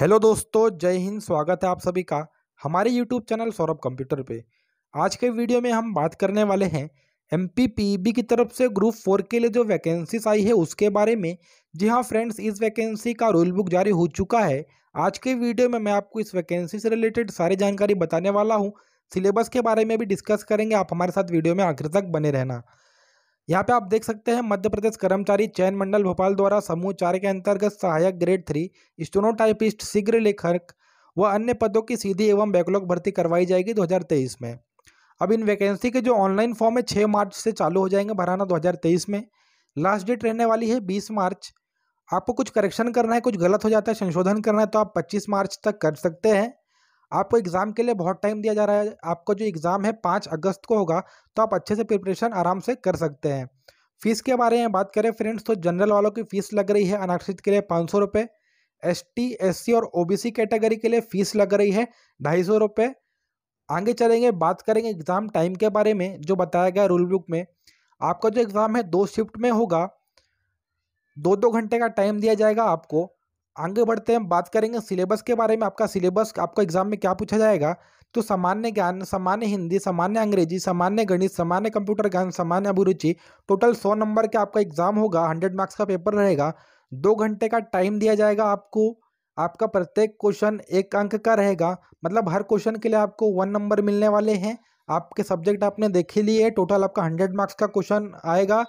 hello दोस्तों जय हिंद स्वागत है आप सभी का हमारे यूट्यूब चैनल सौरभ कंप्यूटर पे आज के वीडियो में हम बात करने वाले हैं एम पी की तरफ से ग्रुप फोर के लिए जो वैकेंसीज आई है उसके बारे में जी हाँ फ्रेंड्स इस वैकेंसी का रूल बुक जारी हो चुका है आज के वीडियो में मैं आपको इस वैकेंसी से रिलेटेड सारी जानकारी बताने वाला हूँ सिलेबस के बारे में भी डिस्कस करेंगे आप हमारे साथ वीडियो में आखिर तक बने रहना यहाँ पे आप देख सकते हैं मध्य प्रदेश कर्मचारी चयन मंडल भोपाल द्वारा समूह चार के अंतर्गत सहायक ग्रेड थ्री स्टोनोटाइपिस्ट शीघ्र लेखक व अन्य पदों की सीधी एवं बैकलॉग भर्ती करवाई जाएगी 2023 में अब इन वैकेंसी के जो ऑनलाइन फॉर्म है छः मार्च से चालू हो जाएंगे भराना 2023 में लास्ट डेट रहने वाली है बीस मार्च आपको कुछ करेक्शन करना है कुछ गलत हो जाता है संशोधन करना है तो आप 25 मार्च तक कर सकते हैं आपको एग्ज़ाम के लिए बहुत टाइम दिया जा रहा है आपका जो एग्ज़ाम है पाँच अगस्त को होगा तो आप अच्छे से प्रिपरेशन आराम से कर सकते हैं फ़ीस के बारे में बात करें फ्रेंड्स तो जनरल वालों की फ़ीस लग रही है अनारक्षित के लिए पाँच सौ रुपये एस टी एस सी और ओ बी सी कैटेगरी के लिए फ़ीस लग रही है ढाई सौ रुपये आगे चलेंगे बात करेंगे एग्ज़ाम टाइम के बारे में जो बताया गया रूल बुक में आपका जो एग्ज़ाम है दो शिफ्ट में होगा दो दो घंटे का टाइम दिया जाएगा आपको आगे बढ़ते हम बात करेंगे सिलेबस के बारे में आपका सिलेबस आपको एग्जाम में क्या पूछा जाएगा तो सामान्य ज्ञान सामान्य हिंदी सामान्य अंग्रेजी सामान्य गणित सामान्य कंप्यूटर ज्ञान सामान्य अभिरुचि टोटल सौ नंबर का आपका एग्जाम होगा हंड्रेड मार्क्स का पेपर रहेगा दो घंटे का टाइम दिया जाएगा आपको आपका प्रत्येक क्वेश्चन एक अंक का रहेगा मतलब हर क्वेश्चन के लिए आपको वन नंबर मिलने वाले हैं आपके सब्जेक्ट आपने देख ही लिए टोटल आपका हंड्रेड मार्क्स का क्वेश्चन आएगा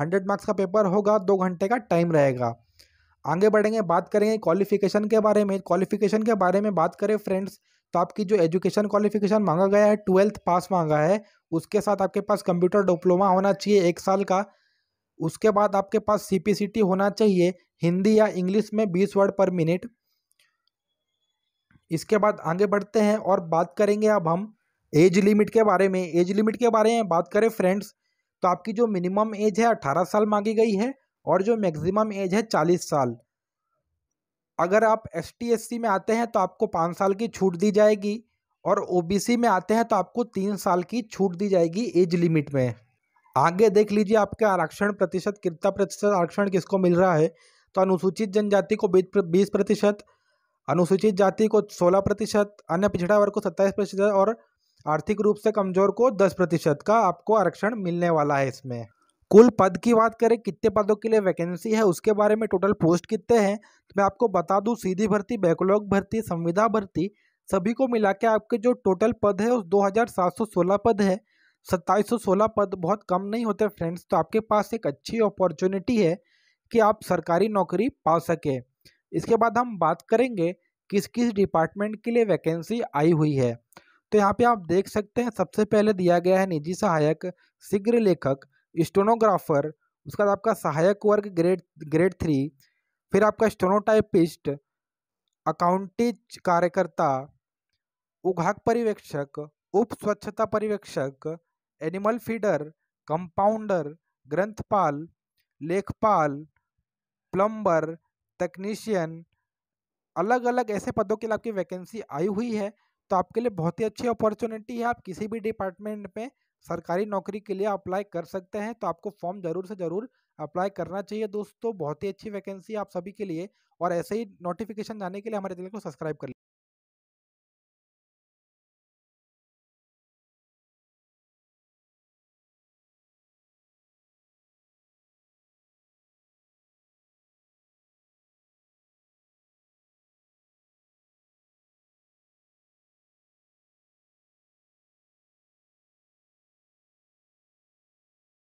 हंड्रेड मार्क्स का पेपर होगा दो घंटे का टाइम रहेगा आगे बढ़ेंगे बात करेंगे क्वालिफिकेशन के बारे में क्वालिफिकेशन के बारे में बात करें फ्रेंड्स तो आपकी जो एजुकेशन क्वालिफिकेशन मांगा गया है ट्वेल्थ पास मांगा है उसके साथ आपके पास कंप्यूटर डिप्लोमा होना चाहिए एक साल का उसके बाद आपके पास सी होना चाहिए हिंदी या इंग्लिश में बीस वर्ड पर मिनट इसके बाद आगे बढ़ते हैं और बात करेंगे अब हम एज लिमिट के बारे में एज लिमिट के बारे में बात करें फ्रेंड्स तो आपकी जो मिनिमम एज है अट्ठारह साल मांगी गई है और जो मैक्सिमम एज है चालीस साल अगर आप एस टी में आते हैं तो आपको पाँच साल की छूट दी जाएगी और ओबीसी में आते हैं तो आपको तीन साल की छूट दी जाएगी एज लिमिट में आगे देख लीजिए आपके आरक्षण प्रतिशत कितना प्रतिशत आरक्षण किसको मिल रहा है तो अनुसूचित जनजाति को बीस प्रतिशत अनुसूचित जाति को सोलह प्रतिशत अन्य पिछड़ा वर्ग को सत्ताईस प्रतिशत और आर्थिक रूप से कमजोर को दस प्रतिशत का आपको आरक्षण मिलने वाला है इसमें कुल पद की बात करें कितने पदों के लिए वैकेंसी है उसके बारे में टोटल पोस्ट कितने हैं तो मैं आपको बता दूं सीधी भर्ती बैकलॉग भर्ती संविदा भर्ती सभी को मिला के आपके जो टोटल पद है उस 2716 पद है 2716 पद बहुत कम नहीं होते फ्रेंड्स तो आपके पास एक अच्छी अपॉर्चुनिटी है कि आप सरकारी नौकरी पा सके इसके बाद हम बात करेंगे किस किस डिपार्टमेंट के लिए वैकेंसी आई हुई है तो यहाँ पे आप देख सकते हैं सबसे पहले दिया गया है निजी सहायक शीघ्र लेखक स्टोनोग्राफर उसके बाद आपका सहायक वर्ग ग्रेड ग्रेड थ्री फिर आपका स्टोनोटाइपिस्ट अकाउंटिज कार्यकर्ता उघाक पर्यवेक्षक उप स्वच्छता पर्यवेक्षक एनिमल फीडर कंपाउंडर ग्रंथपाल लेखपाल प्लम्बर टेक्नीशियन अलग अलग ऐसे पदों के लिए आपकी वैकेंसी आई हुई है तो आपके लिए बहुत ही अच्छी अपॉर्चुनिटी है आप किसी भी डिपार्टमेंट में सरकारी नौकरी के लिए अप्लाई कर सकते हैं तो आपको फॉर्म ज़रूर से ज़रूर अप्लाई करना चाहिए दोस्तों बहुत ही अच्छी वैकेंसी आप सभी के लिए और ऐसे ही नोटिफिकेशन जाने के लिए हमारे चैनल को सब्सक्राइब कर लें